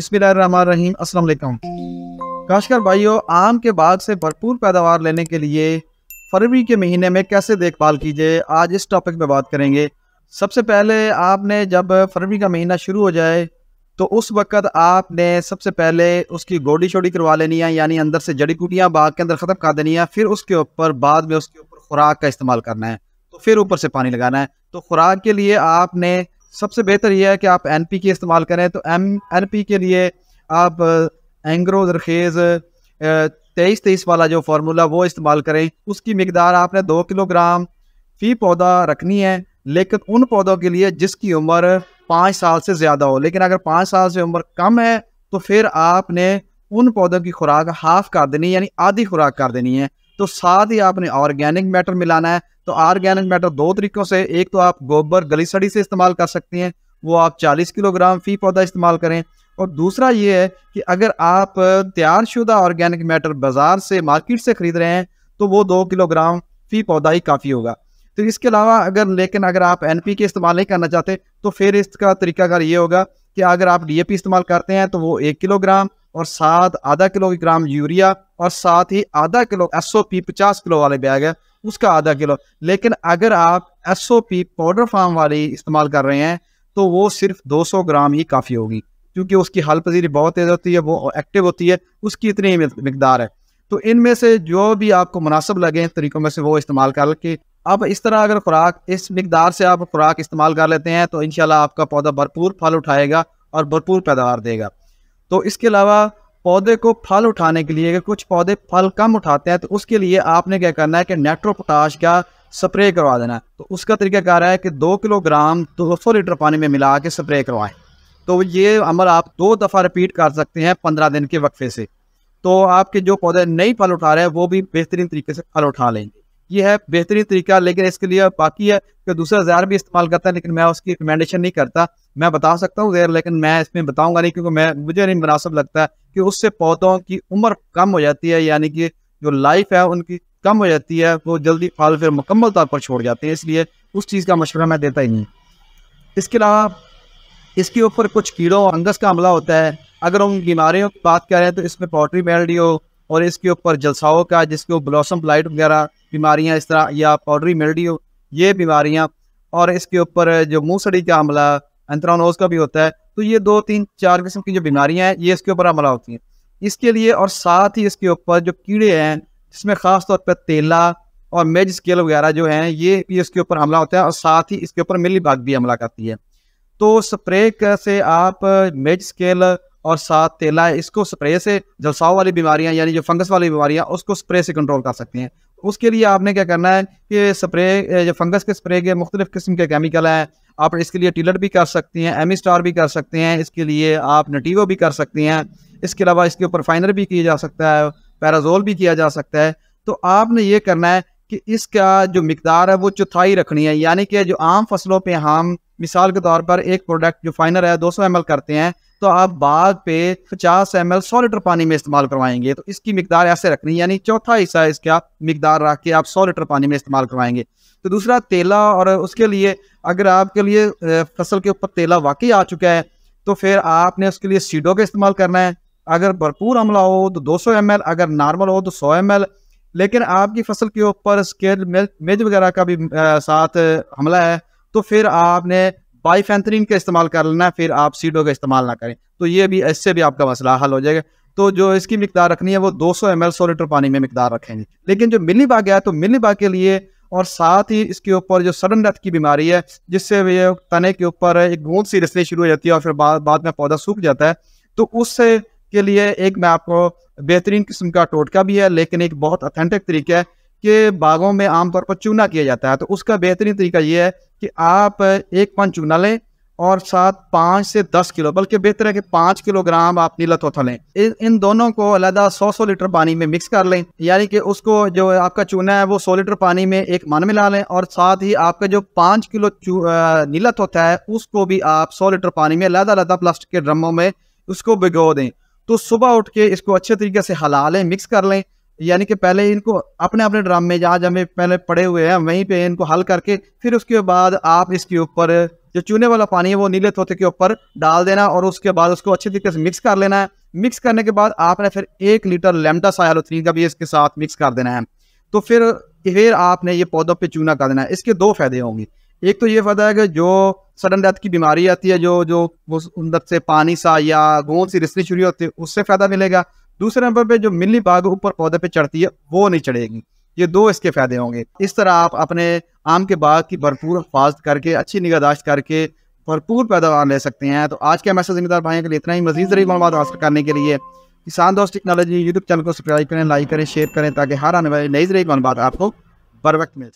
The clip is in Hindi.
बिस्मिल्लाम असलम काशकर भाइयों आम के बाग से भरपूर पैदावार लेने के लिए फरवरी के महीने में कैसे देखभाल कीजिए आज इस टॉपिक पे बात करेंगे सबसे पहले आपने जब फरवरी का महीना शुरू हो जाए तो उस वक्त आपने सबसे पहले उसकी गोडी छोड़ी करवा लेनी है यानी अंदर से जड़ी बूटियाँ बाग के अंदर ख़त्म कर देनी है फिर उसके ऊपर बाद में उसके ऊपर खुराक का इस्तेमाल करना है तो फिर ऊपर से पानी लगाना है तो खुराक के लिए आपने सबसे बेहतर यह है कि आप एन पी के इस्तेमाल करें तो एम एन पी के लिए आप एंग्रो जरखेज़ तेईस तेईस वाला जो फार्मूला वो इस्तेमाल करें उसकी मकदार आपने दो किलोग्राम फी पौधा रखनी है लेकिन उन पौधों के लिए जिसकी उम्र पाँच साल से ज़्यादा हो लेकिन अगर पाँच साल से उम्र कम है तो फिर आपने उन पौधों की खुराक हाफ कर देनी यानी आधी खुराक कर देनी है तो साथ ही आपने ऑर्गेनिक मैटर मिलाना है तो ऑर्गेनिक मैटर दो तरीकों से एक तो आप गोबर गली सड़ी से इस्तेमाल कर सकते हैं वो आप 40 किलोग्राम फी पौधा इस्तेमाल करें और दूसरा ये है कि अगर आप तैयार शुदा ऑर्गेनिक मैटर बाज़ार से मार्केट से ख़रीद रहे हैं तो वो दो किलोग्राम फी पौधा ही काफ़ी होगा तो इसके अलावा अगर लेकिन अगर आप एन पी के इस्तेमाल नहीं करना चाहते तो फिर इसका तरीकाकार ये होगा कि अगर आप डी ए पी इस्तेमाल करते हैं तो वो एक किलोग्राम और साथ आधा किलोग्राम यूरिया और साथ ही आधा किलो एस ओ पी पचास किलो वाले बैग है उसका आधा किलो लेकिन अगर आप S O P powder form वाली इस्तेमाल कर रहे हैं तो वो सिर्फ 200 ग्राम ही काफ़ी होगी क्योंकि उसकी हल पजीरी बहुत तेज़ होती है वो एक्टिव होती है उसकी इतनी ही मकदार है तो इनमें से जो भी आपको मुनासब लगे तरीक़ों में से वो इस्तेमाल करके अब इस तरह अगर खुराक इस मकदार से आप खुराक इस्तेमाल कर लेते हैं तो इन आपका पौधा भरपूर फल उठाएगा और भरपूर पैदावार देगा तो इसके अलावा पौधे को फल उठाने के लिए अगर कुछ पौधे फल कम उठाते हैं तो उसके लिए आपने क्या करना है कि नेट्रोपोटाश का स्प्रे करवा देना है तो उसका तरीका क्या रहा है कि दो किलोग्राम दो सौ लीटर पानी में मिला के स्प्रे करवाएं तो ये अमल आप दो दफ़ा रिपीट कर सकते हैं पंद्रह दिन के वक्फे से तो आपके जो पौधे नई फल उठा रहे हैं वो भी बेहतरीन तरीके से फल उठा लेंगे ये है बेहतरीन तरीका लेकिन इसके लिए बाकी है कि दूसरा जहर भी इस्तेमाल करता है लेकिन मैं उसकी रिकमेंडेशन नहीं करता मैं बता सकता हूँ जहर लेकिन मैं इसमें बताऊंगा नहीं क्योंकि मैं मुझे नहीं मुनासिब लगता कि उससे पौधों की उम्र कम हो जाती है यानी कि जो लाइफ है उनकी कम हो जाती है वो जल्दी फल फिर मुकम्मल तौर पर छोड़ जाते हैं इसलिए उस चीज़ का मशवरा मैं देता ही नहीं इसके अलावा इसके ऊपर कुछ कीड़ों और अंगस का हमला होता है अगर हम बीमारियों की बात करें तो इसमें पोल्ट्री हो और इसके ऊपर जलसाओं का जिसके ऊपर ब्लॉसम ब्लाइट वगैरह बीमारियाँ इस तरह या पाउडरी हो ये बीमारियाँ और इसके ऊपर जो मुँह सड़ी का हमला एंथ्रानोज का भी होता है तो ये दो तीन चार किस्म की जो बीमारियाँ हैं ये इसके ऊपर हमला होती हैं इसके लिए और साथ ही इसके ऊपर जो कीड़े हैं जिसमें ख़ास तौर पर तेला और मेज स्केल वगैरह जो हैं ये भी इसके ऊपर हमला होता है और साथ ही इसके ऊपर मिली बाग भी हमला करती है तो स्प्रे से आप मेज स्केल और साथ तेला है इसको स्प्रे से जलसाव वाली बीमारियां यानी जो फंगस वाली बीमारियां उसको स्प्रे से कंट्रोल कर सकते हैं उसके लिए आपने क्या करना है कि स्प्रे जो फंगस के स्प्रे के मुख्तलिफ़ किस्म के केमिकल हैं आप इसके लिए टिलर भी कर सकते हैं एमी स्टार भी कर सकते हैं इसके लिए आप नटीवो भी कर सकते हैं इसके अलावा इसके ऊपर फाइनर भी किया जा सकता है पैराजोल भी किया जा सकता है तो आपने ये करना है कि इसका जो मकदार है वो चौथाई रखनी है यानी कि जो आम फसलों पर हम मिसाल के तौर पर एक प्रोडक्ट जो फाइनर है दो सौ करते हैं तो आप बाद पे 50 एम एल सौ लीटर पानी में इस्तेमाल करवाएंगे तो इसकी मिकदार ऐसे रखनी है यानी चौथा हिस्सा इसका मिकदार रख के आप सौ लीटर पानी में इस्तेमाल करवाएंगे तो दूसरा तेला और उसके लिए अगर आपके लिए फसल के ऊपर तेला वाकई आ चुका है तो फिर आपने उसके लिए सीडो का इस्तेमाल करना है अगर भरपूर हमला हो तो दो सौ अगर नॉर्मल हो तो सौ एम लेकिन आपकी फसल के ऊपर स्केल मेज वगैरह का भी साथ हमला है तो फिर आपने बाईफेंथरीन का इस्तेमाल कर लेना फिर आप सीडो का इस्तेमाल ना करें तो ये भी इससे भी आपका मसला हल हो जाएगा तो जो इसकी मकदार रखनी है वो 200 सौ एम एल सौ लीटर पानी में मकदार रखेंगे लेकिन जो मिली बाग है तो मिली बाग के लिए और साथ ही इसके ऊपर जो सडन डेथ की बीमारी है जिससे ये तने के ऊपर एक बूंद सी रिसनी शुरू हो जाती है और फिर बाद बाद में पौधा सूख जाता है तो उससे के लिए एक मैं आपको बेहतरीन किस्म का टोटका भी है लेकिन एक बहुत अथेंटिक तरीका है के बागों में आमतौर पर चूना किया जाता है तो उसका बेहतरीन तरीका ये है कि आप एक पन चूना लें और साथ पाँच से दस किलो बल्कि बेहतर है कि पाँच किलोग्राम आप नीला तोथा लें इन इन दोनों को अलहदा सौ सौ लीटर पानी में मिक्स कर लें यानी कि उसको जो आपका चूना है वो सौ लीटर पानी में एक मन में ला लें और साथ ही आपका जो पाँच किलो नीला तोथा है उसको भी आप सौ लीटर पानी में अलहदा अलहदा प्लास्टिक के ड्रमों में उसको भिगो दें तो सुबह उठ के इसको अच्छे तरीके से हला लें मिक्स कर लें यानी कि पहले इनको अपने अपने ड्राम में जहाँ हमें पहले पड़े हुए हैं वहीं पे इनको हल करके फिर उसके बाद आप इसके ऊपर जो चूने वाला पानी है वो नीले तोते के ऊपर डाल देना और उसके बाद उसको अच्छे तरीके से मिक्स कर लेना है मिक्स करने के बाद आपने फिर एक लीटर लेमटा सायालोथरीन का भी इसके साथ मिक्स कर देना है तो फिर फिर आपने ये पौधों पर चूना कर देना है इसके दो फायदे होंगे एक तो ये फायदा है कि जो सडन डेथ की बीमारी आती है जो जो वो अंदर से पानी सा या गोंद सी रिसनी शुरू होती है उससे फायदा मिलेगा दूसरे नंबर पे जो मिली बाग ऊपर पौधे पे चढ़ती है वो नहीं चढ़ेगी ये दो इसके फायदे होंगे इस तरह आप अपने आम के बाग की भरपूर हफाजत करके अच्छी निगहदाश्त करके भरपूर पैदावार ले सकते हैं तो आज के मैसेज जिम्मेदार भाई के लिए इतना ही मजीद रही मालूम हासिल करने के लिए किसान दोस्त टेक्नोलॉजी यूट्यूब चैनल को सब्सक्राइब करें लाइक करें शेयर करें ताकि हर आने वाली नई जरिए मालूम आपको बर वक्त मिल